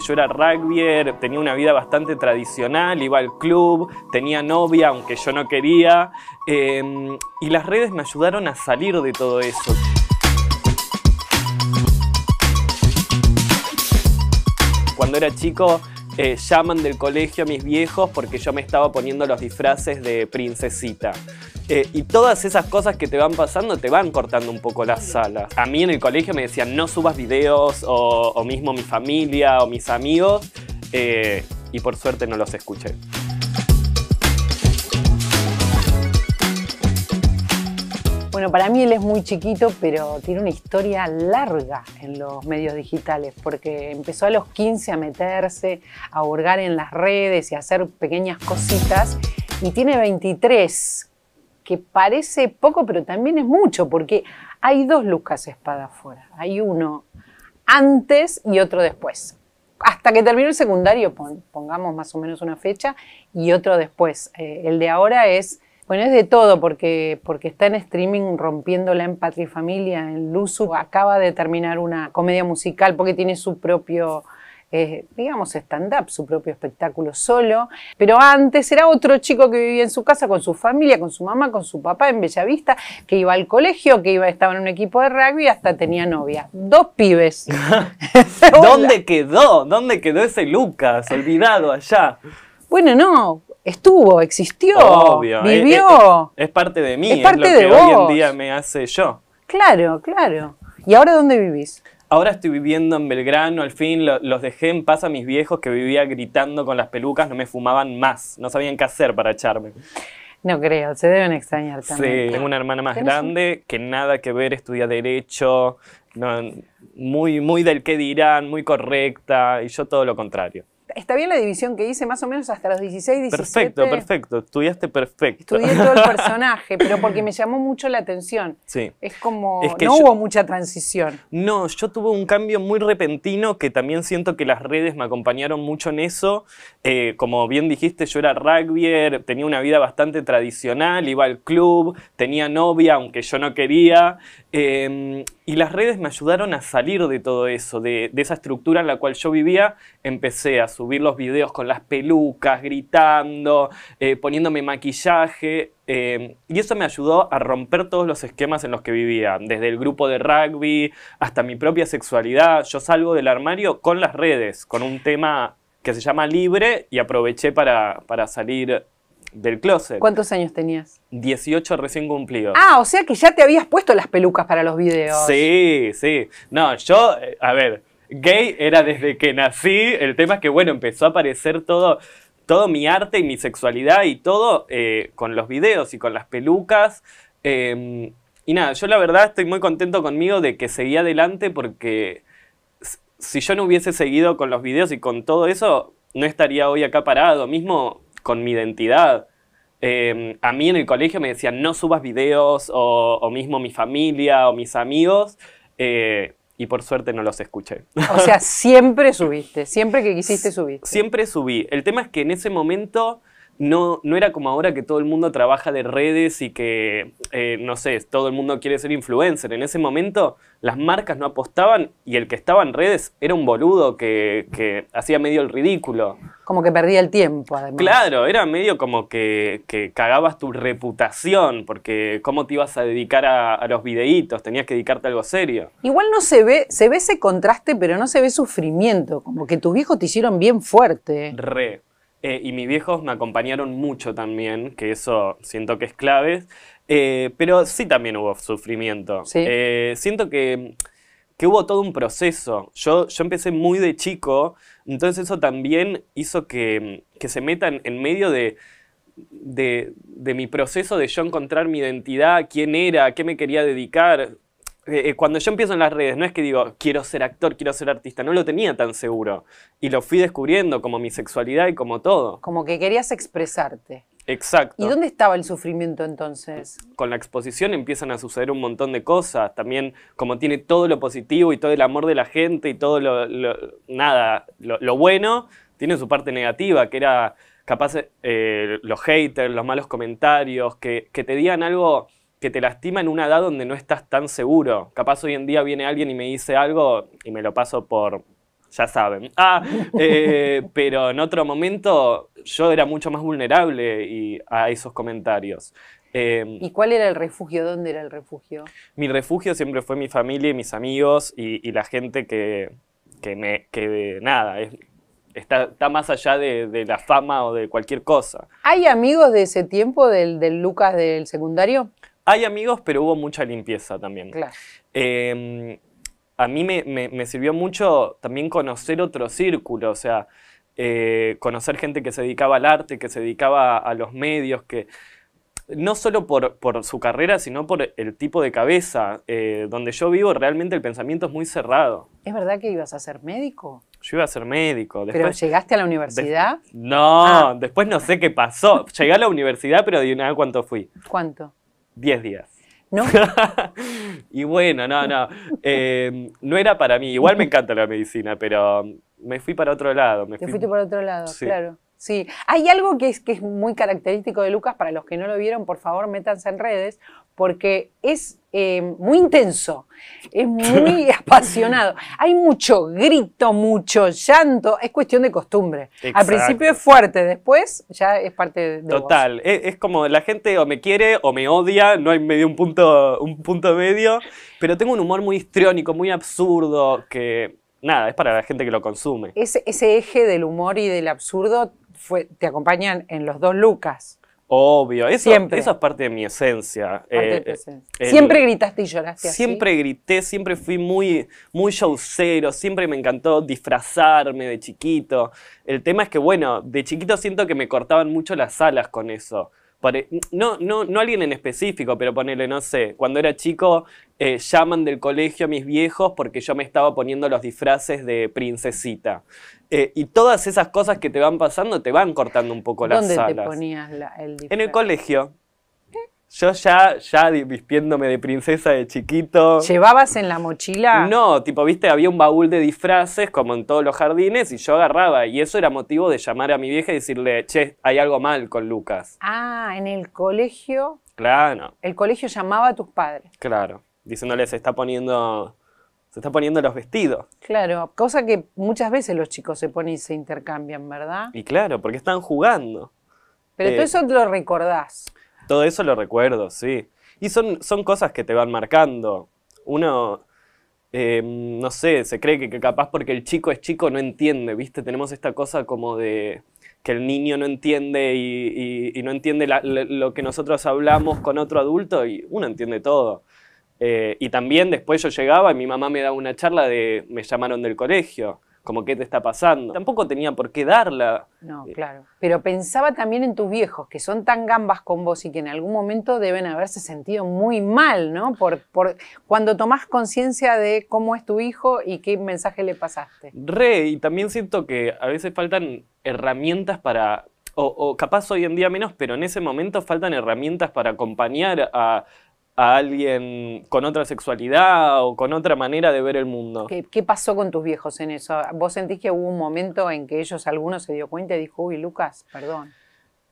yo era rugby, tenía una vida bastante tradicional, iba al club, tenía novia, aunque yo no quería, em, y las redes me ayudaron a salir de todo eso. Cuando era chico eh, llaman del colegio a mis viejos porque yo me estaba poniendo los disfraces de princesita. Eh, y todas esas cosas que te van pasando te van cortando un poco las sala. A mí en el colegio me decían no subas videos o, mismo mi familia o mis amigos eh, y por suerte no los escuché. Bueno, para mí él es muy chiquito, pero tiene una historia larga en los medios digitales, porque empezó a los 15 a meterse, a hurgar en las redes y a hacer pequeñas cositas, y tiene 23, que parece poco, pero también es mucho, porque hay dos Lucas Espada afuera, hay uno antes y otro después. Hasta que terminó el secundario, pongamos más o menos una fecha, y otro después. Eh, el de ahora es bueno, es de todo, porque, porque está en streaming rompiéndola en Patria y Familia. En Luzu acaba de terminar una comedia musical porque tiene su propio, eh, digamos, stand-up, su propio espectáculo solo. Pero antes era otro chico que vivía en su casa con su familia, con su mamá, con su papá en Bellavista, que iba al colegio, que iba, estaba en un equipo de rugby y hasta tenía novia. Dos pibes. ¿Dónde quedó? ¿Dónde quedó ese Lucas olvidado allá? Bueno, no, estuvo, existió, vivió. Es, parte de mí, es, parte lo de que hoy en día me hace yo. Claro, claro. ¿Y ahora dónde vivís? Ahora estoy viviendo en Belgrano, al fin los dejé en paz a mis viejos que vivía gritando con las pelucas, no me fumaban más, no sabían qué hacer para echarme. No creo, se deben extrañar también. Sí, tengo una hermana más grande que nada que ver, estudia derecho, muy, muy del que dirán, muy correcta, y yo todo lo contrario está bien la división que hice, más o menos hasta los 16, 17. Perfecto, perfecto. Estudiaste perfecto. Estudié todo el personaje, pero porque me llamó mucho la atención. Sí. Es como, no hubo mucha transición. No, yo tuve un cambio muy repentino que también siento que las redes me acompañaron mucho en eso. Eh, como bien dijiste, yo era rugbyer, tenía una vida bastante tradicional, iba al club, tenía novia, aunque yo no quería. Em, y las redes me ayudaron a salir de todo eso, de, esa estructura en la cual yo vivía. Empecé a subir los videos con las pelucas, gritando, eh, poniéndome maquillaje. Eh, y eso me ayudó a romper todos los esquemas en los que vivía, desde el grupo de rugby hasta mi propia sexualidad. Yo salgo del armario con las redes, con un tema que se llama libre y aproveché para, para salir del closet. ¿Cuántos años tenías? 18 recién cumplidos. Ah, o sea que ya te habías puesto las pelucas para los videos. Sí, sí. No, yo, eh, a ver, gay era desde que nací. El tema es que, bueno, empezó a aparecer todo, todo mi arte y mi sexualidad y todo eh, con los videos y con las pelucas. Em, y nada, yo la verdad estoy muy contento conmigo de que seguí adelante porque si yo no hubiese seguido con los videos y con todo eso, no estaría hoy acá parado. Mismo con mi identidad. Em, a mí en el colegio me decían no subas videos o, mismo mi familia o mis amigos eh, y por suerte no los escuché. O sea, siempre subiste, siempre que quisiste subir. Siempre subí. El tema es que en ese momento no, no era como ahora que todo el mundo trabaja de redes y que, eh, no sé, todo el mundo quiere ser influencer. En ese momento las marcas no apostaban y el que estaba en redes era un boludo que, hacía medio el ridículo. Como que perdía el tiempo, además. Claro, era medio como que, cagabas tu reputación, porque cómo te ibas a dedicar a, los videitos, tenías que dedicarte a algo serio. Igual no se ve, se ve ese contraste, pero no se ve sufrimiento, como que tus viejos te hicieron bien fuerte. Re. Eh, y mis viejos me acompañaron mucho también, que eso siento que es clave. Eh, pero sí también hubo sufrimiento. Eh, siento que, hubo todo un proceso. Yo, yo empecé muy de chico, entonces eso también hizo que, se metan en medio de, de, mi proceso de yo encontrar mi identidad, quién era, qué me quería dedicar. Eh, eh, cuando yo empiezo en las redes, no es que digo, quiero ser actor, quiero ser artista, no lo tenía tan seguro. Y lo fui descubriendo como mi sexualidad y como todo. Como que querías expresarte. Exacto. ¿Y dónde estaba el sufrimiento entonces? Con la exposición empiezan a suceder un montón de cosas. También, como tiene todo lo positivo y todo el amor de la gente y todo lo. nada, lo, bueno, tiene su parte negativa, que era capaz eh, los haters, los malos comentarios, que, que te digan algo que te lastima en una edad donde no estás tan seguro. Capaz hoy en día viene alguien y me dice algo y me lo paso por, ya saben. Ah, eh, pero en otro momento yo era mucho más vulnerable y, a esos comentarios. Em, ¿Y cuál era el refugio? ¿Dónde era el refugio? Mi refugio siempre fue mi familia y mis amigos y, la gente que, que me, nada, Está, más allá de, la fama o de cualquier cosa. ¿Hay amigos de ese tiempo, del, del Lucas del secundario? Hay amigos, pero hubo mucha limpieza también. Claro. Em, a mí me, sirvió mucho también conocer otro círculo, o sea, eh, conocer gente que se dedicaba al arte, que se dedicaba a, los medios, que no solo por, su carrera, sino por el tipo de cabeza. Eh, donde yo vivo realmente el pensamiento es muy cerrado. ¿Es verdad que ibas a ser médico? Yo iba a ser médico. ¿Pero llegaste a la universidad? no, ah. después no sé qué pasó. Llegué a la universidad, pero de cuánto fui. ¿Cuánto? 10 días. ¿No? y bueno, no, no. Eh, no era para mí. Igual me encanta la medicina, pero um, me fui para otro lado. Me Te fui... fuiste para otro lado, claro. Sí, hay algo que es, que es muy característico de Lucas, para los que no lo vieron, por favor métanse en redes, porque es eh, muy intenso, es muy apasionado. Hay mucho grito, mucho llanto, es cuestión de costumbre. Al principio es fuerte, después ya es parte de... Total, Es, es, como la gente o me quiere o me odia, no hay medio un punto, medio, pero tengo un humor muy histriónico, muy absurdo, que nada, es para la gente que lo consume. Ese, eje del humor y del absurdo te acompañan en los dos Lucas. Obvio, eso, es parte de mi esencia. Eh, eh, siempre gritaste y lloraste. Siempre grité, siempre fui muy, muy showcero, siempre me encantó disfrazarme de chiquito. El tema es que, bueno, de chiquito siento que me cortaban mucho las alas con eso no, no, alguien en específico, pero ponele, no sé, cuando era chico eh, llaman del colegio a mis viejos porque yo me estaba poniendo los disfraces de princesita. Eh, y todas esas cosas que te van pasando te van cortando un poco las alas ¿Dónde te ponías la, el disfraz? En el colegio. Yo ya, ya vistiéndome de princesa de chiquito. ¿Llevabas en la mochila? No, tipo, viste, había un baúl de disfraces, como en todos los jardines, y yo agarraba. Y eso era motivo de llamar a mi vieja y decirle, che, hay algo mal con Lucas. Ah, en el colegio. Claro. El colegio llamaba a tus padres. Claro. Diciéndole, se está poniendo. Se está poniendo los vestidos. Claro, cosa que muchas veces los chicos se ponen y se intercambian, ¿verdad? Y claro, porque están jugando. Pero tú eh, eso te lo recordás. Todo eso lo recuerdo, sí. Y son, son cosas que te van marcando. Uno, em, no sé, se cree que, capaz porque el chico es chico no entiende, ¿viste? Tenemos esta cosa como de que el niño no entiende y, no entiende lo que nosotros hablamos con otro adulto y uno entiende todo. Eh, y también después yo llegaba y mi mamá me daba una charla de me llamaron del colegio como qué te está pasando. Tampoco tenía por qué darla. No, eh, claro. Pero pensaba también en tus viejos, que son tan gambas con vos y que en algún momento deben haberse sentido muy mal, ¿no? Por, cuando tomás conciencia de cómo es tu hijo y qué mensaje le pasaste. Re, y también siento que a veces faltan herramientas para o, o, capaz hoy en día menos, pero en ese momento faltan herramientas para acompañar a, a alguien con otra sexualidad o con otra manera de ver el mundo. ¿Qué, pasó con tus viejos en eso? ¿Vos sentís que hubo un momento en que ellos, algunos, se dio cuenta y dijo, uy, Lucas, perdón?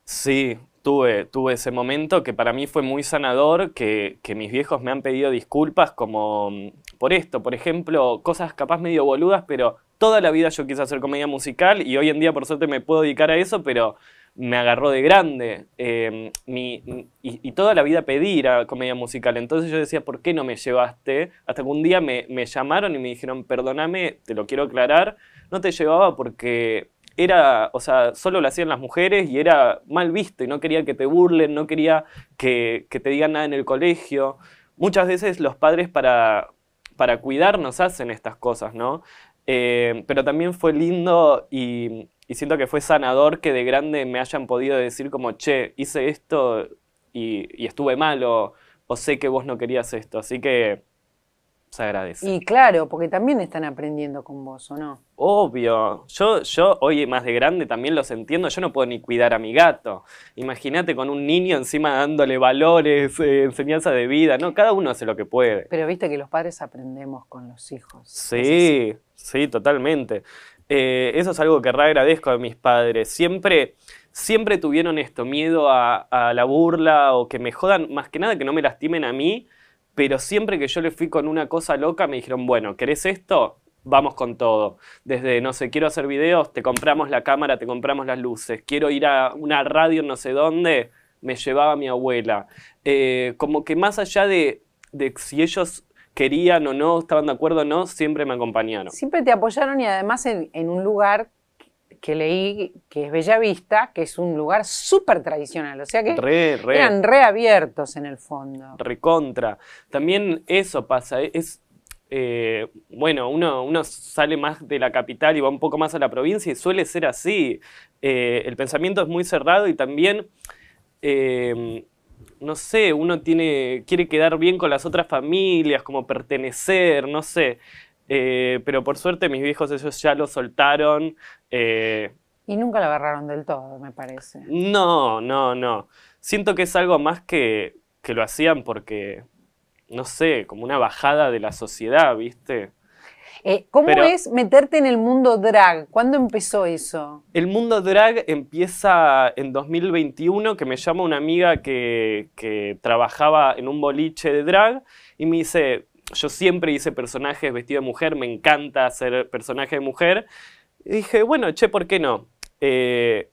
Sí, tuve, tuve ese momento que para mí fue muy sanador, que, que mis viejos me han pedido disculpas como mm, por esto, por ejemplo, cosas capaz medio boludas, pero toda la vida yo quise hacer comedia musical y hoy en día por suerte me puedo dedicar a eso, pero me agarró de grande. Em, y, toda la vida pedí a comedia musical. Entonces yo decía, ¿por qué no me llevaste? Hasta que un día me, llamaron y me dijeron, perdóname, te lo quiero aclarar, no te llevaba porque era, o sea, solo lo hacían las mujeres y era mal visto y no quería que te burlen, no quería que, te digan nada en el colegio. Muchas veces los padres para, para cuidarnos hacen estas cosas, ¿no? Em, pero también fue lindo y, y siento que fue sanador que de grande me hayan podido decir como, che, hice esto y, estuve malo o, sé que vos no querías esto. Así que se agradece. Y claro, porque también están aprendiendo con vos, ¿o no? Obvio. Yo, yo hoy más de grande también los entiendo. Yo no puedo ni cuidar a mi gato. Imagínate con un niño encima dándole valores, eh, enseñanza de vida, ¿no? Cada uno hace lo que puede. Pero viste que los padres aprendemos con los hijos. Sí, sí, totalmente. Eh, eso es algo que re agradezco a mis padres. Siempre, siempre tuvieron esto, miedo a, la burla o que me jodan, más que nada que no me lastimen a mí, pero siempre que yo le fui con una cosa loca me dijeron, bueno, ¿querés esto? Vamos con todo. Desde, no sé, quiero hacer videos, te compramos la cámara, te compramos las luces. Quiero ir a una radio no sé dónde, me llevaba mi abuela. Eh, como que más allá de, de si ellos querían o no, estaban de acuerdo o no, siempre me acompañaron. Siempre te apoyaron y además en, un lugar que leí que es Bellavista, que es un lugar súper tradicional, o sea que eran reabiertos en el fondo. Recontra. También eso pasa, e-, es, eh, bueno, uno, uno, sale más de la capital y va un poco más a la provincia y suele ser así. Eh, el pensamiento es muy cerrado y también eh, no sé, uno tiene, quiere quedar bien con las otras familias, como pertenecer, no sé. Eh, pero por suerte mis viejos ellos ya lo soltaron. Eh. y nunca lo agarraron del todo, me parece. No, no, no. Siento que es algo más que, que lo hacían porque, no sé, como una bajada de la sociedad, ¿viste? Eh, ¿Cómo es meterte en el mundo drag? ¿Cuándo empezó eso? El mundo drag empieza en 2021, que me llama una amiga que, trabajaba en un boliche de drag y me dice, yo siempre hice personajes vestidos de mujer, me encanta hacer personaje de mujer. Y dije, bueno, che, ¿por qué no? Eh,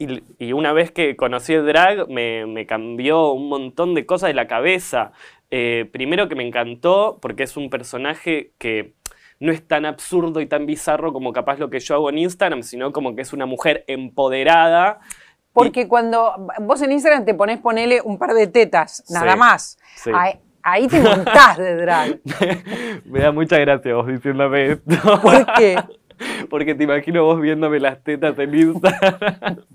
y, una vez que conocí el drag, me, cambió un montón de cosas de la cabeza. Eh, primero que me encantó, porque es un personaje que no es tan absurdo y tan bizarro como capaz lo que yo hago en Instagram, sino como que es una mujer empoderada. Porque cuando vos en Instagram te pones, ponele un par de tetas, nada más. ahí te montás de drag. Me da mucha gracia vos diciéndome esto. ¿Por qué? Porque te imagino vos viéndome las tetas en Instagram.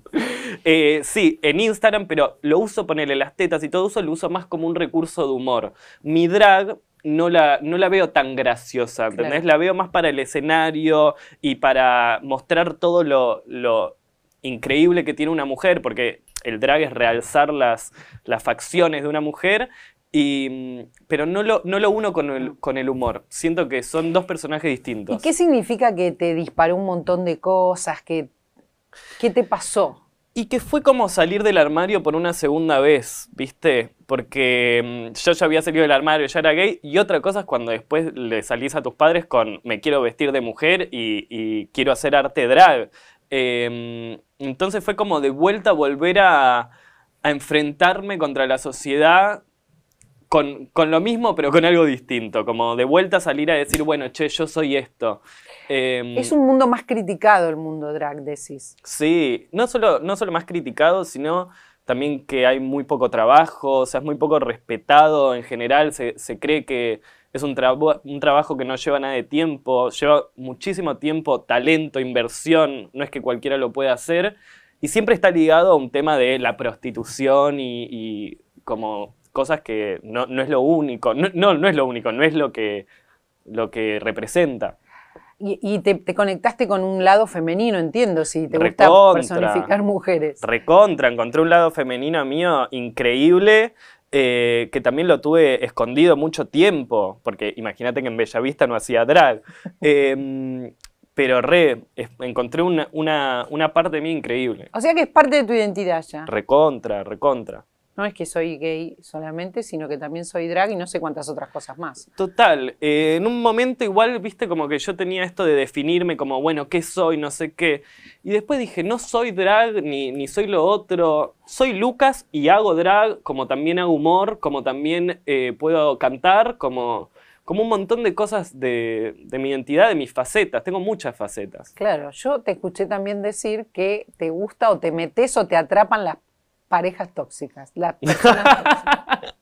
Eh, sí, en Instagram, pero lo uso ponerle las tetas y todo eso, lo uso más como un recurso de humor. Mi drag no la, veo tan graciosa, ¿entendés? La veo más para el escenario y para mostrar todo lo, increíble que tiene una mujer, porque el drag es realzar las, facciones de una mujer, pero no lo, uno con el, humor. Siento que son dos personajes distintos. ¿Y qué significa que te disparó un montón de cosas? ¿Qué te pasó? y que fue como salir del armario por una segunda vez, ¿viste? Porque mm, yo ya había salido del armario, ya era gay. Y otra cosa es cuando después le salís a tus padres con me quiero vestir de mujer y, quiero hacer arte drag. Em, entonces fue como de vuelta volver a, enfrentarme contra la sociedad con, con, lo mismo, pero con algo distinto. Como de vuelta salir a decir, bueno, che, yo soy esto. Em, es un mundo más criticado el mundo drag, decís. Sí, no solo, no solo más criticado, sino también que hay muy poco trabajo, o sea, es muy poco respetado en general, se, cree que es un, trabajo que no lleva nada de tiempo, lleva muchísimo tiempo, talento, inversión, no es que cualquiera lo pueda hacer, y siempre está ligado a un tema de la prostitución y, como cosas que no, es lo único, no, no es lo único, no es lo que, lo que representa. Y, te, conectaste con un lado femenino, entiendo, si te gusta personificar mujeres. Recontra, encontré un lado femenino mío increíble. Eh, que también lo tuve escondido mucho tiempo, porque imagínate que en Bellavista no hacía drag. Em, pero re, encontré una, una parte de mí increíble. O sea que es parte de tu identidad ya. Recontra, recontra no es que soy gay solamente, sino que también soy drag y no sé cuántas otras cosas más. Total, eh, en un momento igual, viste, como que yo tenía esto de definirme como, bueno, ¿qué soy? No sé qué. Y después dije, no soy drag ni, soy lo otro, soy Lucas y hago drag, como también hago humor, como también eh, puedo cantar, como como un montón de cosas de, de, mi identidad, de mis facetas. Tengo muchas facetas. Claro, yo te escuché también decir que te gusta o te metes o te atrapan las parejas tóxicas, las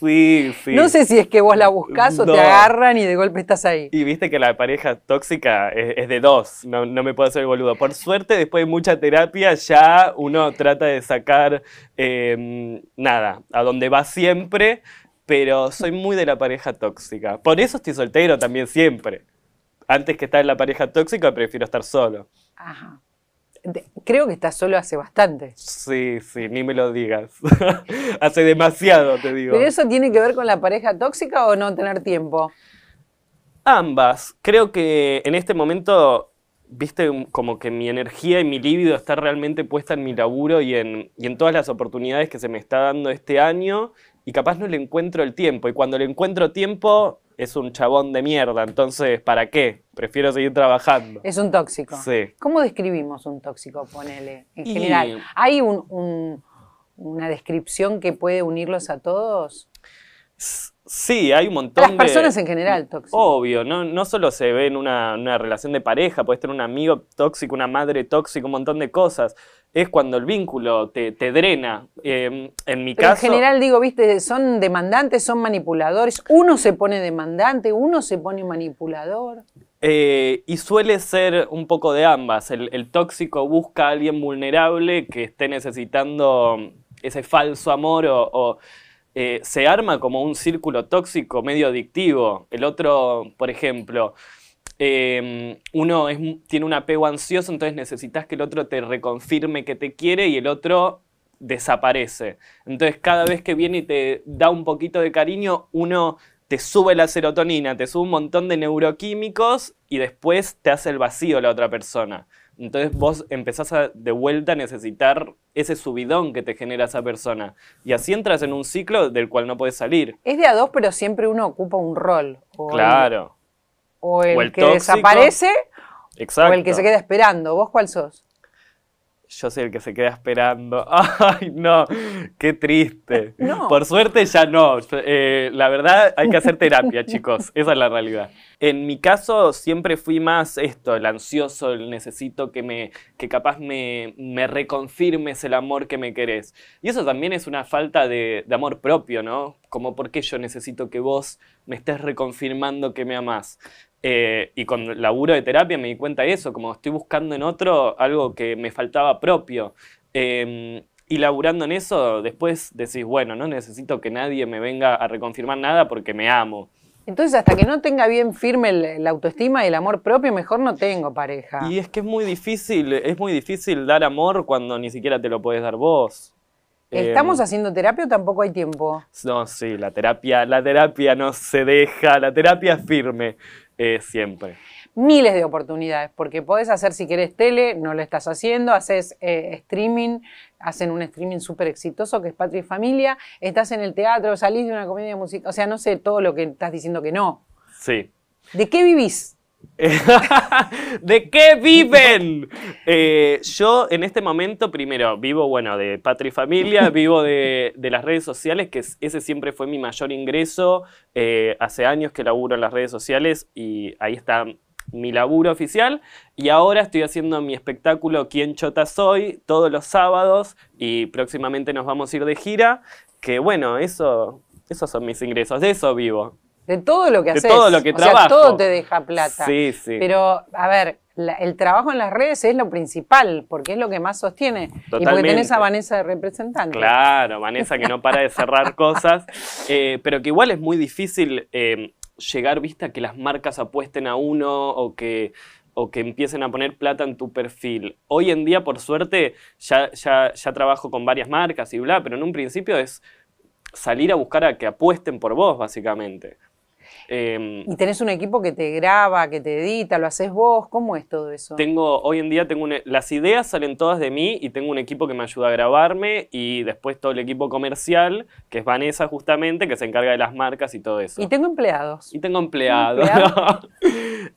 Sí, sí. No sé si es que vos la buscas o te agarran y de golpe estás ahí. Y viste que la pareja tóxica es, de dos, no, me puedo hacer boludo. Por suerte, después de mucha terapia, ya uno trata de sacar em, nada, a donde va siempre, pero soy muy de la pareja tóxica. Por eso estoy soltero también siempre. Antes que estar en la pareja tóxica, prefiero estar solo. Ajá creo que estás solo hace bastante. Sí, sí, ni me lo digas. hace demasiado, te digo. ¿Pero eso tiene que ver con la pareja tóxica o no tener tiempo? Ambas. Creo que en este momento, viste, como que mi energía y mi libido está realmente puesta en mi laburo y en, y en todas las oportunidades que se me está dando este año. Y capaz no le encuentro el tiempo. Y cuando le encuentro tiempo, es un chabón de mierda, entonces, ¿para qué? Prefiero seguir trabajando. Es un tóxico. Sí. ¿Cómo describimos un tóxico, ponele, en general? ¿Hay una descripción que puede unirlos a todos? Sí, hay un montón de... Las personas en general tóxicas. Obvio, no, no solo se ve en una, relación de pareja, puedes tener un amigo tóxico, una madre tóxica, un montón de cosas. Es cuando el vínculo te, drena. Em, en mi caso... En general digo, viste, son demandantes, son manipuladores. Uno se pone demandante, uno se pone manipulador. Eh, y suele ser un poco de ambas. El, tóxico busca a alguien vulnerable que esté necesitando ese falso amor o eh, se arma como un círculo tóxico medio adictivo. El otro, por ejemplo, em, uno tiene un apego ansioso, entonces necesitas que el otro te reconfirme que te quiere y el otro desaparece. Entonces cada vez que viene y te da un poquito de cariño, uno te sube la serotonina, te sube un montón de neuroquímicos y después te hace el vacío la otra persona. Entonces vos empezás de vuelta a necesitar ese subidón que te genera esa persona. Y así entras en un ciclo del cual no puedes salir. Es de a dos, pero siempre uno ocupa un rol. claro. o el, que desaparece Exacto. o el que se queda esperando. ¿Vos cuál sos? yo soy el que se queda esperando. Ay, no, qué triste. Por suerte ya no. Eh, la verdad, hay que hacer terapia, chicos. Esa es la realidad. En mi caso, siempre fui más esto, el ansioso, el necesito que, me, que capaz me, me reconfirmes el amor que me querés. Y eso también es una falta de, de amor propio, ¿no? Como qué yo necesito que vos me estés reconfirmando que me amás. Eh, y con laburo de terapia me di cuenta de eso, como estoy buscando en otro algo que me faltaba propio. Em, y laburando en eso, después decís, bueno, no necesito que nadie me venga a reconfirmar nada porque me amo. Entonces, hasta que no tenga bien firme la autoestima y el amor propio, mejor no tengo pareja. Y es que es muy difícil, es muy difícil dar amor cuando ni siquiera te lo puedes dar vos. ¿Estamos em, haciendo terapia o tampoco hay tiempo? No, sí, la terapia, la terapia no se deja, la terapia es firme siempre. Miles de oportunidades, porque podés hacer si querés tele, no lo estás haciendo, haces eh, streaming, hacen un streaming súper exitoso que es Patria y Familia, estás en el teatro, salís de una comedia musical, o sea, no sé todo lo que estás diciendo que no. Sí. ¿De qué vivís? ¿De qué viven? Eh, yo en este momento, primero, vivo, bueno, de patria y familia, vivo de, las redes sociales, que ese siempre fue mi mayor ingreso. Eh, hace años que laburo en las redes sociales y ahí está mi laburo oficial. Y ahora estoy haciendo mi espectáculo Quién Chota Soy todos los sábados y próximamente nos vamos a ir de gira. Que bueno, eso, esos son mis ingresos, de eso vivo. De todo lo que haces. todo lo que todo te deja plata. Sí, sí. Pero, a ver, el trabajo en las redes es lo principal, porque es lo que más sostiene. Y porque tenés a Vanessa de representante. Claro, Vanessa que no para de cerrar cosas, eh, pero que igual es muy difícil eh, llegar, vista, que las marcas apuesten a uno o que o que empiecen a poner plata en tu perfil. Hoy en día, por suerte, ya, ya, ya trabajo con varias marcas y bla, pero en un principio es salir a buscar a que apuesten por vos, básicamente. Em, ¿Y tenés un equipo que te graba, que te edita, lo haces vos? ¿Cómo es todo eso? Tengo, hoy en día tengo e, las ideas salen todas de mí y tengo un equipo que me ayuda a grabarme y después todo el equipo comercial, que es Vanessa justamente, que se encarga de las marcas y todo eso. Y tengo empleados. Y tengo empleados.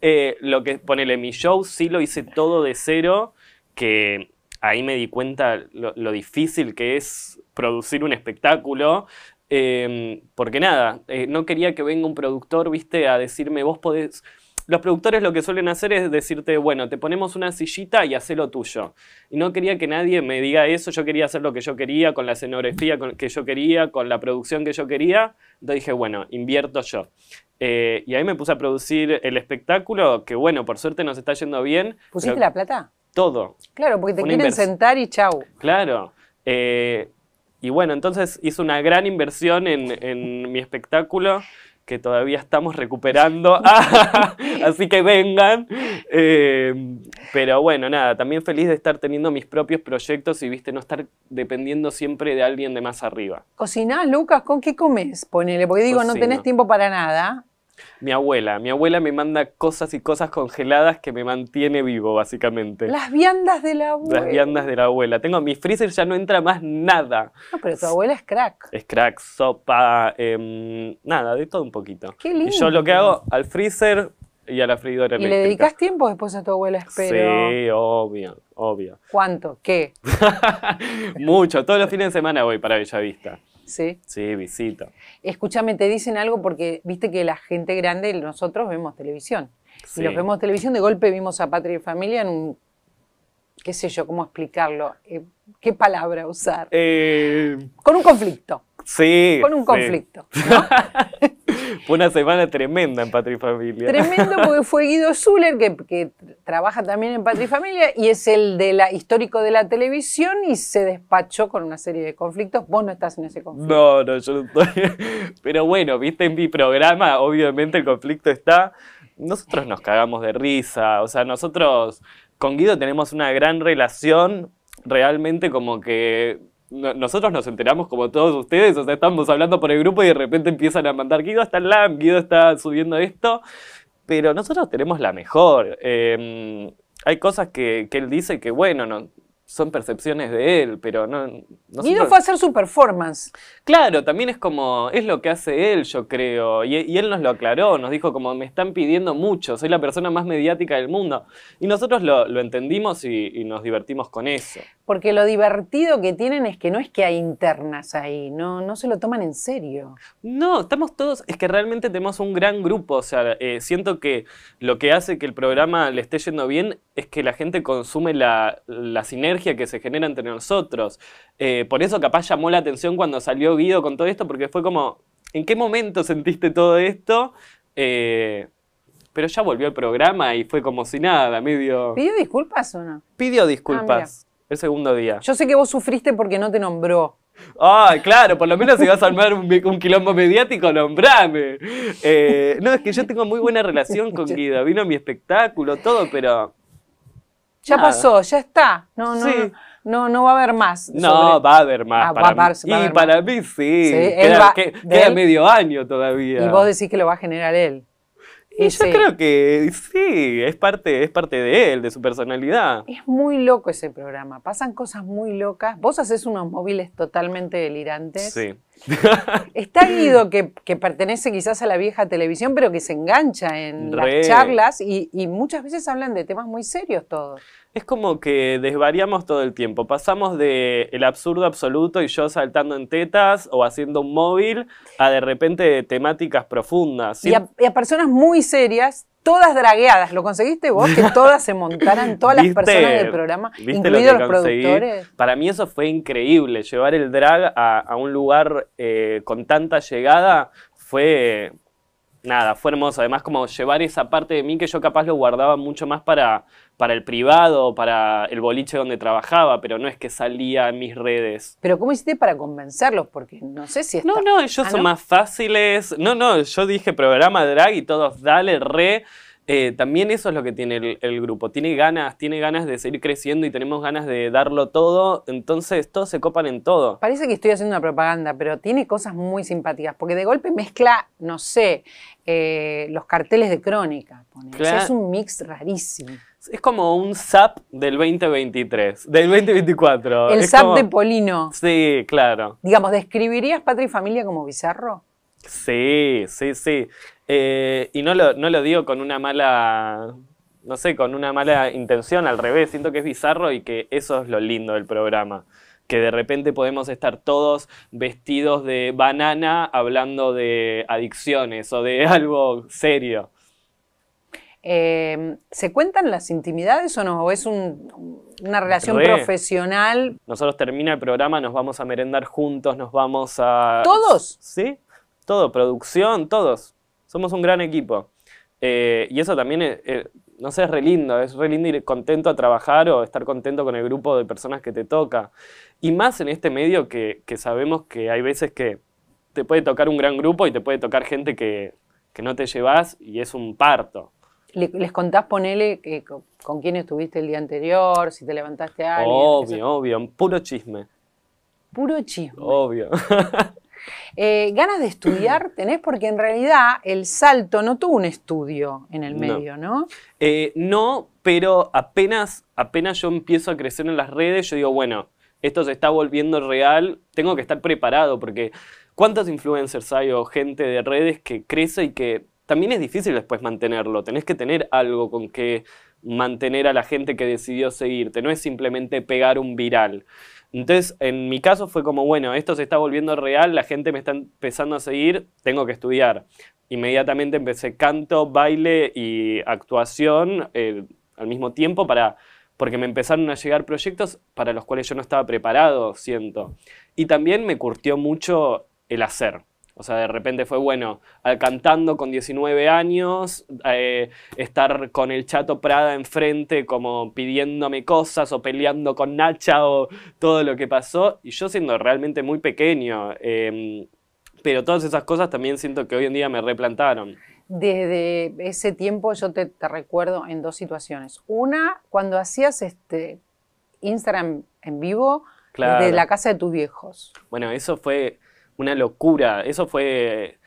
Eh, lo que, ponele, mi show sí lo hice todo de cero, que ahí me di cuenta lo difícil que es producir un espectáculo Em, porque nada, eh, no quería que venga un productor, viste, a decirme, vos podés... Los productores lo que suelen hacer es decirte, bueno, te ponemos una sillita y haz lo tuyo. Y no quería que nadie me diga eso, yo quería hacer lo que yo quería, con la escenografía que yo quería, con la producción que yo quería. Entonces dije, bueno, invierto yo. Eh, y ahí me puse a producir el espectáculo, que bueno, por suerte nos está yendo bien. ¿Pusiste la plata? Todo. Claro, porque te quieren sentar y chau. Claro. Eh, y bueno, entonces hice una gran inversión en, mi espectáculo que todavía estamos recuperando, así que vengan. Eh, pero bueno, nada, también feliz de estar teniendo mis propios proyectos y, viste, no estar dependiendo siempre de alguien de más arriba. ¿Cocinás, Lucas? ¿Con qué comes? Ponele, porque digo, no tenés tiempo para nada. Mi abuela, mi abuela me manda cosas y cosas congeladas que me mantiene vivo, básicamente. Las viandas de la abuela. Las viandas de la abuela. Tengo, mi freezer ya no entra más nada. No, pero tu abuela es crack. Es crack, sopa, em, nada, de todo un poquito. Qué lindo. Y yo lo que hago al freezer y a la freidora ¿Y le dedicas tiempo después a tu abuela, espero? Sí, obvio, obvio. ¿Cuánto? ¿Qué? Mucho. Todos los fines de semana voy para Bellavista. Sí. Sí, visita. Escúchame, te dicen algo porque viste que la gente grande, nosotros vemos televisión. Si Y los vemos televisión, de golpe vimos a Patria y Familia en un, qué sé yo, cómo explicarlo, eh, qué palabra usar. Eh, Con un conflicto. Sí. Con un conflicto. Fue una semana tremenda en Patria Familia. Tremendo porque fue Guido Zuller, que, trabaja también en Patria Familia, y es el de la, histórico de la televisión y se despachó con una serie de conflictos. Vos no estás en ese conflicto. No, no, yo no estoy. Pero bueno, viste en mi programa, obviamente el conflicto está. Nosotros nos cagamos de risa, o sea, nosotros con Guido tenemos una gran relación, realmente como que nosotros nos enteramos como todos ustedes, o sea, estamos hablando por el grupo y de repente empiezan a mandar, Guido está en LAM, Guido está subiendo esto, pero nosotros tenemos la mejor. Em, hay cosas que, él dice que, bueno, no, son percepciones de él, pero no... Nosotros... Guido fue a hacer su performance. Claro, también es como, es lo que hace él, yo creo, y, él nos lo aclaró, nos dijo como, me están pidiendo mucho, soy la persona más mediática del mundo, y nosotros lo, entendimos y nos divertimos con eso. Porque lo divertido que tienen es que no es que hay internas ahí, no, no se lo toman en serio. No, estamos todos, es que realmente tenemos un gran grupo, o sea, eh, siento que lo que hace que el programa le esté yendo bien es que la gente consume la, sinergia que se genera entre nosotros. Eh, por eso capaz llamó la atención cuando salió Guido con todo esto, porque fue como, ¿en qué momento sentiste todo esto? Eh, pero ya volvió al programa y fue como si nada, medio... ¿Pidió disculpas o no? Pidió disculpas. Ah, el segundo día. Yo sé que vos sufriste porque no te nombró. Ah, claro, por lo menos si vas a armar un, quilombo mediático, nombrame. Eh, no, es que yo tengo muy buena relación con Guido. Vino mi espectáculo, todo, pero. Ya pasó, ya está. No, no. no. va a haber más. No, va a haber más. Ah, para y para mí sí. queda medio año todavía. Y vos decís que lo va a generar él. Yo creo que sí, es parte, es parte de él, de su personalidad. Es muy loco ese programa, pasan cosas muy locas. Vos haces unos móviles totalmente delirantes. Sí. Está Guido, que, pertenece quizás a la vieja televisión, pero que se engancha en las charlas y, muchas veces hablan de temas muy serios todos. Es como que desvariamos todo el tiempo. Pasamos de el absurdo absoluto y yo saltando en tetas o haciendo un móvil a de repente temáticas profundas. y a personas muy serias todas dragueadas. ¿Lo conseguiste vos? Que todas se montaran, todas las personas del programa, incluidos los productores. Para mí eso fue increíble, llevar el drag a, un lugar eh, con tanta llegada fue nada, fue hermoso. Además, como llevar esa parte de mí que yo capaz lo guardaba mucho más para, para el privado, para el boliche donde trabajaba, pero no es que salía en mis redes. Pero ¿cómo hiciste para convencerlos? Porque no sé si... Está... No, ah, no, ellos son más fáciles. No, no, yo dije programa drag y todos, dale, re. Eh, también eso es lo que tiene el, grupo, tiene ganas, tiene ganas de seguir creciendo y tenemos ganas de darlo todo, entonces todos se copan en todo. Parece que estoy haciendo una propaganda, pero tiene cosas muy simpáticas, porque de golpe mezcla, no sé, eh, los carteles de crónica, es un mix rarísimo. Es como un SAP del 2023, del 2024. El SAP de Polino. Sí, claro. Digamos, ¿describirías Patria y Familia como bizarro? Sí, sí, sí. Eh, y no lo, digo con una mala, no sé, con una mala intención, al revés, siento que es bizarro y que eso es lo lindo del programa que de repente podemos estar todos vestidos de banana hablando de adicciones o de algo serio. Em, ¿Se cuentan las intimidades o no? es una relación profesional? Nosotros termina el programa, nos vamos a merendar juntos, nos vamos a... ¿Todos? Sí, todo, producción, todos. Somos un gran equipo. Eh, y eso también, es, eh, eh, no sé, es re lindo, es re lindo ir contento a trabajar o estar contento con el grupo de personas que te toca. Y más en este medio que, sabemos que hay veces que te puede tocar un gran grupo y te puede tocar gente que, que no te llevas y es un parto. ¿Les contás, ponele, con quién estuviste el día anterior, si te levantaste a alguien? Obvio, obvio, puro chisme. Puro chisme. Obvio. Eh, ganas de estudiar tenés porque en realidad el salto no tuvo un estudio en el medio, ¿no? Eh, no, pero apenas, apenas yo empiezo a crecer en las redes, yo digo, bueno, esto se está volviendo real, tengo que estar preparado porque ¿cuántos influencers hay o gente de redes que crece y que también es difícil después mantenerlo? Tenés que tener algo con que mantener a la gente que decidió seguirte, no es simplemente pegar un viral. Entonces, en mi caso fue como, bueno, esto se está volviendo real, la gente me está empezando a seguir, tengo que estudiar. Inmediatamente empecé canto, baile y actuación eh, al mismo tiempo para porque me empezaron a llegar proyectos para los cuales yo no estaba preparado, siento. Y también me curtió mucho el hacer. O sea, de repente fue, bueno, cantando con 19 años, eh, estar con el Chato Prada enfrente como pidiéndome cosas o peleando con Nacha o todo lo que pasó. Y yo siendo realmente muy pequeño. Em, pero todas esas cosas también siento que hoy en día me replantaron. Desde ese tiempo yo te, recuerdo en dos situaciones. Una, cuando hacías este Instagram en vivo, de desde la casa de tus viejos. Bueno, eso fue una locura. Eso fue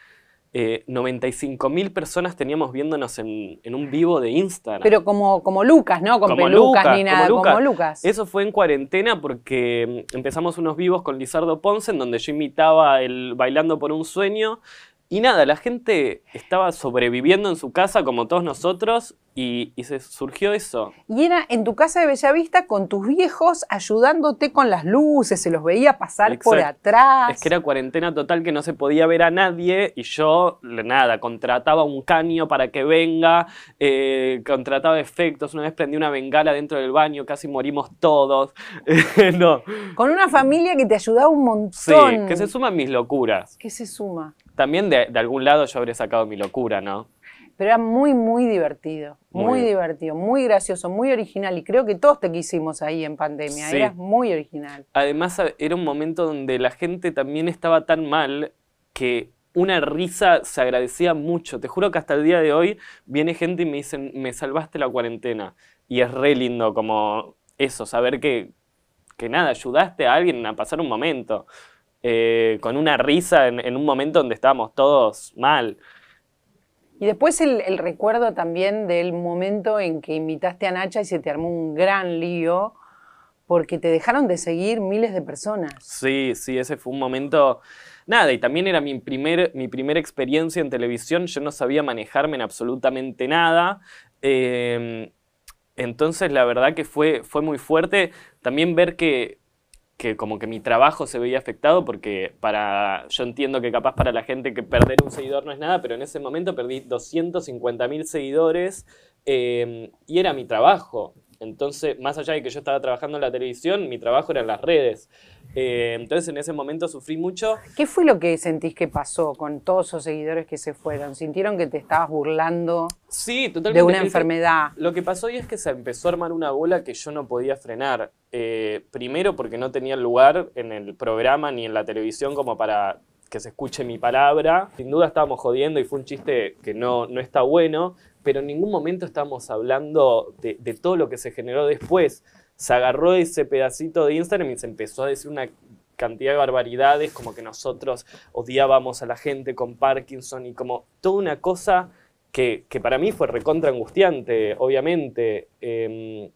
95 eh, mil personas teníamos viéndonos en, un vivo de Instagram. Pero como, como Lucas, ¿no? Con como pelucas Lucas, ni nada, como Lucas. como Lucas. Eso fue en cuarentena porque mm, empezamos unos vivos con Lizardo Ponce en donde yo imitaba el Bailando por un Sueño y nada, la gente estaba sobreviviendo en su casa como todos nosotros y, se surgió eso. Y era en tu casa de Bellavista con tus viejos ayudándote con las luces, se los veía pasar por atrás. Es que era cuarentena total que no se podía ver a nadie y yo, nada, contrataba un caño para que venga, eh, contrataba efectos, una vez prendí una bengala dentro del baño, casi morimos todos. Con una familia que te ayudaba un montón. Sí, que se suman mis locuras. Que se suma también de, algún lado yo habría sacado mi locura, ¿no? Pero era muy, muy divertido, muy, divertido, muy gracioso, muy original. Y creo que todos te quisimos ahí en pandemia, Era eras muy original. Además, era un momento donde la gente también estaba tan mal que una risa se agradecía mucho. Te juro que hasta el día de hoy viene gente y me dicen, me salvaste la cuarentena. Y es re lindo como eso, saber que, que nada, ayudaste a alguien a pasar un momento. Eh, con una risa en, un momento donde estábamos todos mal. Y después el, recuerdo también del momento en que invitaste a Nacha y se te armó un gran lío porque te dejaron de seguir miles de personas. Sí, sí, ese fue un momento... Nada, y también era mi, primer, mi primera experiencia en televisión, yo no sabía manejarme en absolutamente nada. Eh, entonces la verdad que fue, fue muy fuerte también ver que que como que mi trabajo se veía afectado porque para yo entiendo que capaz para la gente que perder un seguidor no es nada, pero en ese momento perdí 250,000 seguidores eh, y era mi trabajo. Entonces, más allá de que yo estaba trabajando en la televisión, mi trabajo era en las redes. Eh, entonces, en ese momento sufrí mucho. ¿Qué fue lo que sentís que pasó con todos esos seguidores que se fueron? ¿Sintieron que te estabas burlando sí, de una enfermedad? Lo que pasó es que se empezó a armar una bola que yo no podía frenar. Eh, primero, porque no tenía lugar en el programa ni en la televisión como para que se escuche mi palabra. Sin duda estábamos jodiendo y fue un chiste que no, no está bueno pero en ningún momento estamos hablando de, todo lo que se generó después. Se agarró ese pedacito de Instagram y se empezó a decir una cantidad de barbaridades, como que nosotros odiábamos a la gente con Parkinson y como toda una cosa que, para mí fue recontra angustiante, obviamente. Em,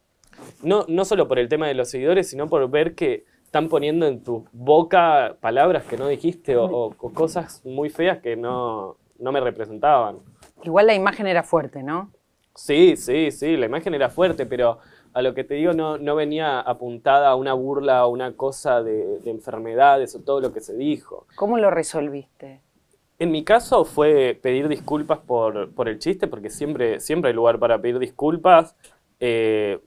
no, solo por el tema de los seguidores, sino por ver que están poniendo en tu boca palabras que no dijiste o, cosas muy feas que no, no me representaban. Igual la imagen era fuerte, ¿no? Sí, sí, sí, la imagen era fuerte, pero a lo que te digo no, venía apuntada una burla o una cosa de, enfermedades o todo lo que se dijo. ¿Cómo lo resolviste? En mi caso fue pedir disculpas por, el chiste, porque siempre, siempre hay lugar para pedir disculpas. Eh,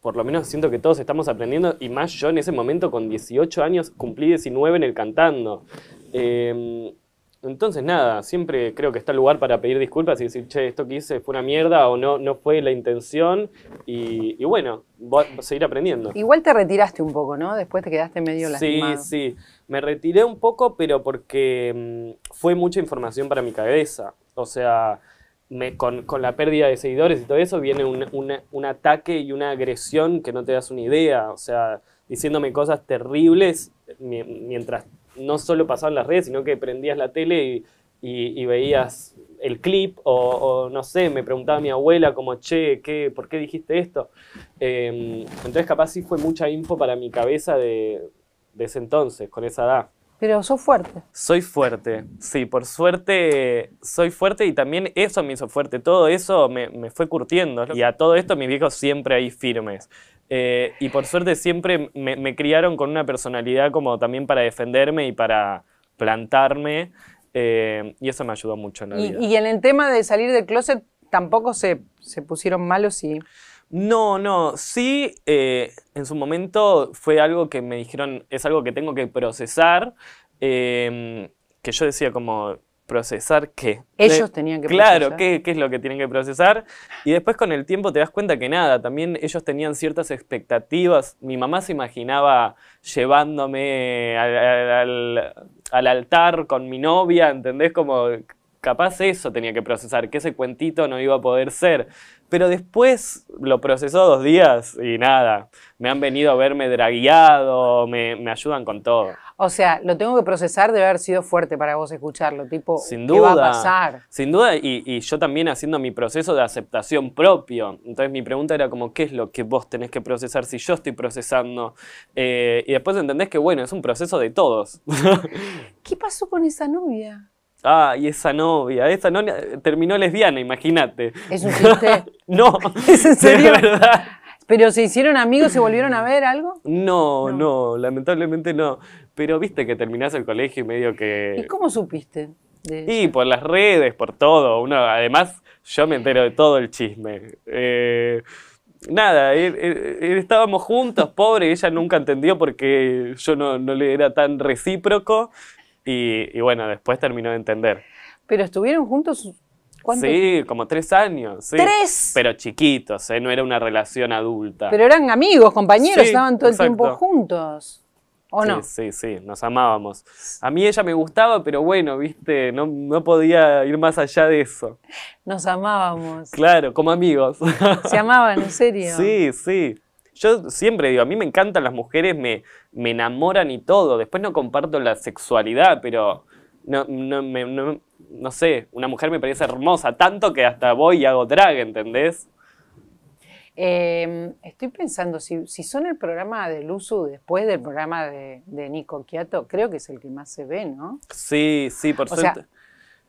por lo menos siento que todos estamos aprendiendo, y más yo en ese momento con 18 años, cumplí 19 en el cantando. Eh, entonces, nada, siempre creo que está el lugar para pedir disculpas y decir, che, esto que hice fue una mierda o no, no fue la intención. Y, bueno, voy seguir aprendiendo. Igual te retiraste un poco, ¿no? Después te quedaste medio lastimado. Sí, sí. Me retiré un poco, pero porque mm, fue mucha información para mi cabeza. O sea, con, la pérdida de seguidores y todo eso viene un, un ataque y una agresión que no te das una idea. O sea, diciéndome cosas terribles mientras no solo pasaba en las redes, sino que prendías la tele y, veías el clip o, no sé, me preguntaba mi abuela como, che, ¿qué, ¿por qué dijiste esto? Em, entonces capaz sí fue mucha info para mi cabeza de, ese entonces, con esa edad. Pero sos fuerte. Soy fuerte, sí, por suerte soy fuerte y también eso me hizo fuerte, todo eso me, fue curtiendo y a todo esto mis viejos siempre ahí firmes. Eh, y por suerte siempre me, criaron con una personalidad como también para defenderme y para plantarme. Eh, y eso me ayudó mucho en la y, Y en el tema de salir del closet, ¿tampoco se, se pusieron malos y...? No, no, sí, eh, en su momento fue algo que me dijeron, es algo que tengo que procesar, que yo decía como, procesar qué. Ellos tenían que claro, procesar. Claro, ¿qué, es lo que tienen que procesar. Y después con el tiempo te das cuenta que nada, también ellos tenían ciertas expectativas. Mi mamá se imaginaba llevándome al, altar con mi novia, ¿entendés? Como capaz eso tenía que procesar, que ese cuentito no iba a poder ser. Pero después lo procesó dos días y nada, me han venido a verme dragueado, me ayudan con todo. O sea, lo tengo que procesar debe haber sido fuerte para vos escucharlo, tipo, ¿qué va a pasar? Sin duda, y, yo también haciendo mi proceso de aceptación propio. Entonces mi pregunta era como, ¿qué es lo que vos tenés que procesar si yo estoy procesando? Eh, y después entendés que, bueno, es un proceso de todos. ¿Qué pasó con esa novia? Ah, y esa novia, esa novia terminó lesbiana, imagínate. ¿Es un chiste? no. ¿Es en serio? ¿Pero se hicieron amigos, se volvieron a ver algo? no, no lamentablemente no. Pero viste que terminás el colegio y medio que... ¿Y cómo supiste? Y por las redes, por todo. Uno, además, yo me entero de todo el chisme. Eh, nada, eh, eh, estábamos juntos, pobre, ella nunca entendió porque yo no, le era tan recíproco. Y, bueno, después terminó de entender. ¿Pero estuvieron juntos? ¿Cuánto? Sí, como tres años. ¡Tres! Pero chiquitos, no era una relación adulta. Pero eran amigos, compañeros, estaban todo el tiempo juntos. ¿O no? Sí, sí, nos amábamos. A mí ella me gustaba, pero bueno, viste, no, podía ir más allá de eso. Nos amábamos. Claro, como amigos. Se amaban, en serio. Sí, sí. Yo siempre digo, a mí me encantan las mujeres, me, me enamoran y todo. Después no comparto la sexualidad, pero no, no, no sé, una mujer me parece hermosa tanto que hasta voy y hago drag, ¿entendés? Em, estoy pensando, si, son el programa de uso después del programa de, Nico Quiato, creo que es el que más se ve, ¿no? Sí, sí, por suerte.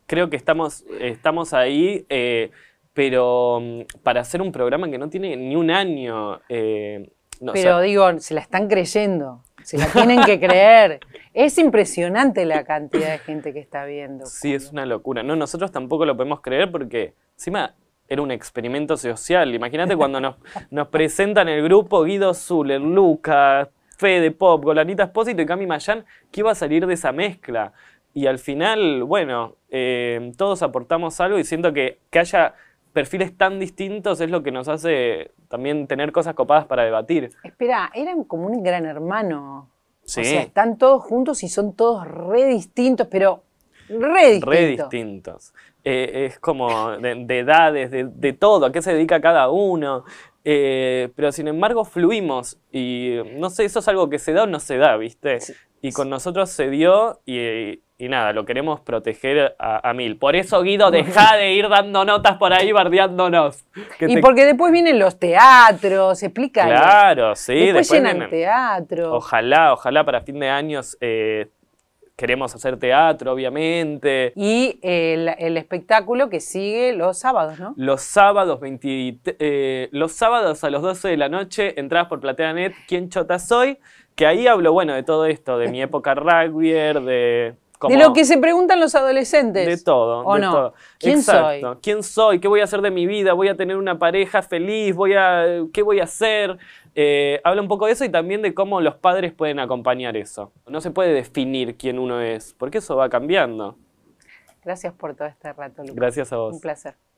Creo que estamos, estamos ahí, eh, pero mm, para hacer un programa que no tiene ni un año. Eh, pero digo, se la están creyendo, se la tienen que creer. Es impresionante la cantidad de gente que está viendo. Sí, es una locura. No, nosotros tampoco lo podemos creer porque encima era un experimento social. Imagínate cuando nos, nos presentan el grupo Guido Zuller, Lucas, Fede Pop, Golanita Espósito y Cami Mayan, ¿qué iba a salir de esa mezcla? Y al final, bueno, eh, todos aportamos algo y siento que, que haya perfiles tan distintos es lo que nos hace también tener cosas copadas para debatir. Espera, eran como un gran hermano. Sí. O sea, están todos juntos y son todos re distintos, pero Re, distintos. Eh, es como de, edades, de, de, todo, a qué se dedica cada uno. Eh, pero sin embargo fluimos y no sé, eso es algo que se da o no se da, ¿viste? Y con nosotros se dio y, nada, lo queremos proteger a, mil. Por eso, Guido, deja de ir dando notas por ahí bardeándonos. y porque después vienen los teatros, explica. Claro, sí. Después, llenan vienen... teatro. Ojalá, ojalá para fin de años eh, queremos hacer teatro, obviamente. Y el, espectáculo que sigue los sábados, ¿no? Los sábados, eh, los sábados a las 12 de la noche, entradas por PlateaNet, ¿Quién chota soy? Que ahí hablo, bueno, de todo esto, de mi época rugby, de de lo que se preguntan los adolescentes. De todo, de todo. ¿Quién soy? ¿Quién soy? ¿Qué voy a hacer de mi vida? ¿Voy a tener una pareja feliz? ¿Voy a, ¿Qué voy a hacer? Eh, habla un poco de eso y también de cómo los padres pueden acompañar eso. No se puede definir quién uno es, porque eso va cambiando. Gracias por todo este rato, Lucas. Gracias a vos. Un placer.